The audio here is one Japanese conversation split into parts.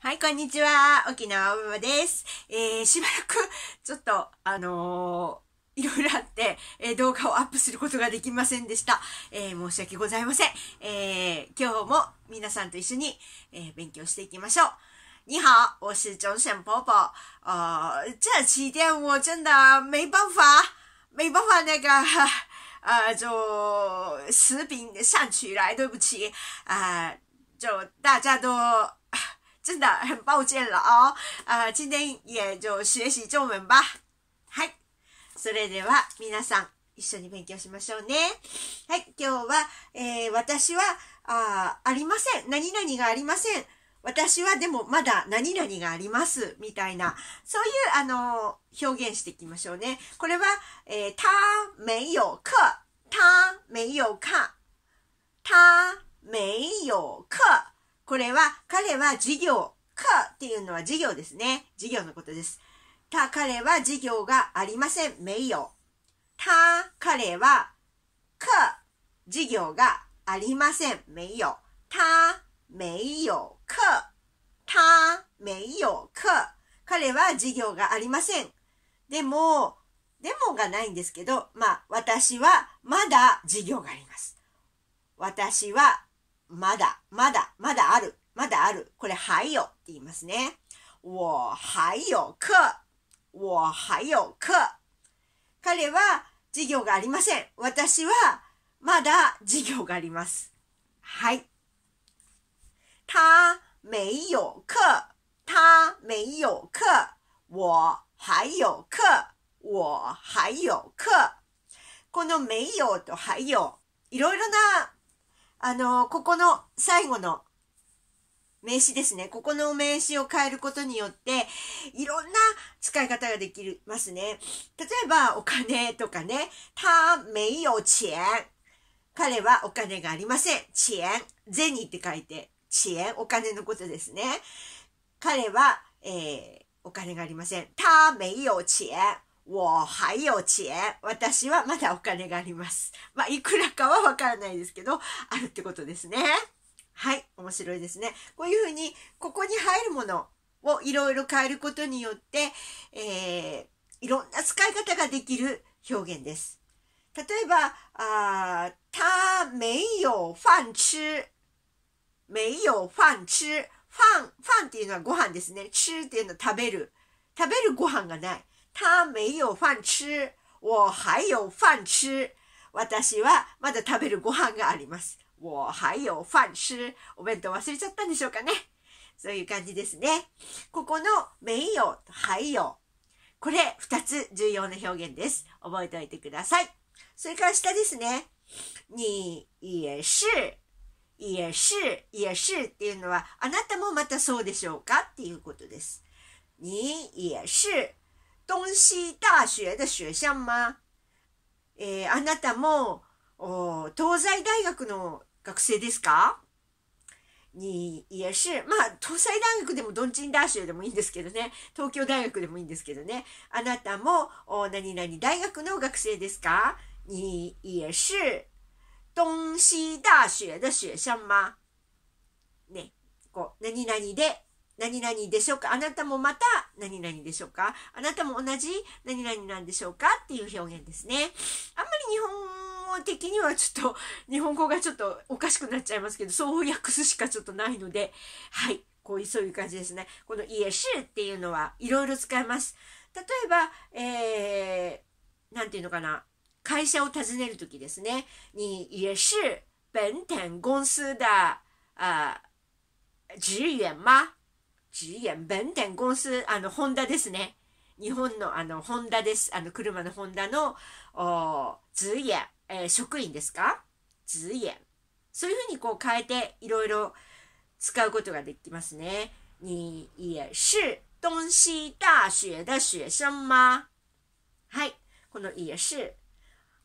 はい、こんにちは。沖縄ママです。えー、しばらく、ちょっと、あのー、いろいろあって、えー、動画をアップすることができませんでした。えー、申し訳ございません。え今日も皆さんと一緒に、え勉強していきましょう。你好，我是钟沈婆婆。呃，这期间我真的没办法，没办法那个，呃，就视频上去来，对不起，啊、呃，就大家都。真的很抱歉了哦。啊、今天也就学习中文吧。はい。それでは皆さん一緒に勉強しましょうね。はい。今日は、えー、私はあ、ありません。何々がありません。私はでもまだ何々があります。みたいな。そういう、あのー、表現していきましょうね。これは、えー、他没有课。他没有课。他没有课。これは、彼は事業、かっていうのは事業ですね。事業のことです。た、彼は事業がありません。名誉。た、彼は、か、事業がありません。名誉。いよ、か。た、めいよ、か。彼は事業がありません。でも、でもがないんですけど、まあ、私はまだ事業があります。私はまだ、まだ、まだある、まだある。これ、はいよって言いますね。我还有课。我还有课。彼は授業がありません。私はまだ授業があります。はい。他没有课。他没有课。我还有课。我还有课。この没有と还有。いろいろなあの、ここの最後の名詞ですね。ここの名詞を変えることによって、いろんな使い方ができますね。例えば、お金とかね。他没有钱。彼はお金がありません。遅延。銭って書いて、遅延。お金のことですね。彼は、えー、お金がありません。他没有钱。我还有钱。私はまだお金があります。まあ、いくらかはわからないですけど、あるってことですね。はい、面白いですね。こういうふうに、ここに入るものをいろいろ変えることによって、えー、いろんな使い方ができる表現です。例えば、あ他没有ュ吃。没有ン吃。ァンっていうのはご飯ですね。吃っていうのは食べる。食べるご飯がない。他没有饭吃。我还有饭吃。私はまだ食べるご飯があります。我还有饭吃。お弁当忘れちゃったんでしょうかね。そういう感じですね。ここの没有と还有。これ二つ重要な表現です。覚えておいてください。それから下ですね。にいえし。いえし、いえしっていうのは、あなたもまたそうでしょうかっていうことです。にいえし。东西大学的学生吗？えー、あなたも東西大学の学生ですかにいえし、まあ、東西大学でもドンチン大学でもいいんですけどね、東京大学でもいいんですけどね、あなたも何々大学の学生ですかにいえし、東西大学的学生吗ね、こう、何々で何々でしょうかあなたもまた何々でしょうかあなたも同じ何々なんでしょうかっていう表現ですね。あんまり日本語的にはちょっと、日本語がちょっとおかしくなっちゃいますけど、そう訳すしかちょっとないので、はい。こういう、そういう感じですね。この家しっていうのはいろいろ使えます。例えば、えー、なんていうのかな。会社を訪ねるときですね。に、也是本店公司的、あ、职员吗只演本店公司、あの、ホンダですね。日本のあの、ホンダです。あの、車のホンダの、お直演、えー、職員ですか直演。そういうふうにこう変えて、いろいろ使うことができますね。に、你也是東西大学的学生吗はい。このいえ、是。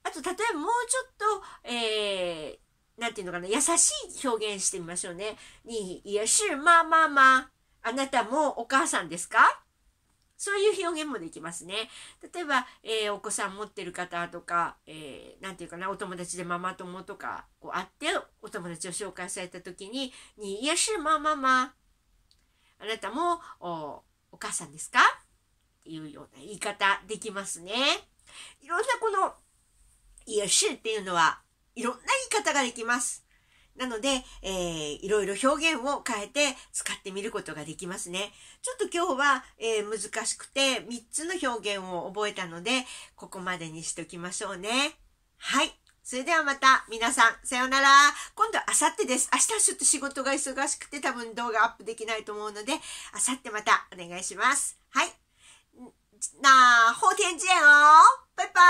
あと、例えばもうちょっと、えー、なんていうのかな、優しい表現してみましょうね。いえ、是ま、まま。あなたもお母さんですかそういう表現もできますね。例えば、えー、お子さん持ってる方とか、えー、て言うかな、お友達でママ友とか、こう会ってお友達を紹介された時に、に、いやし、まあまあまあ。あなたもおお母さんですかっていうような言い方できますね。いろんなこの、いやしっていうのは、いろんな言い方ができます。なので、えー、いろいろ表現を変えて使ってみることができますね。ちょっと今日は、えー、難しくて3つの表現を覚えたので、ここまでにしときましょうね。はい。それではまた皆さん、さようなら。今度あさってです。明日はちょっと仕事が忙しくて多分動画アップできないと思うので、あさってまたお願いします。はい。なあ、法天寺園をバイバ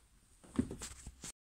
イ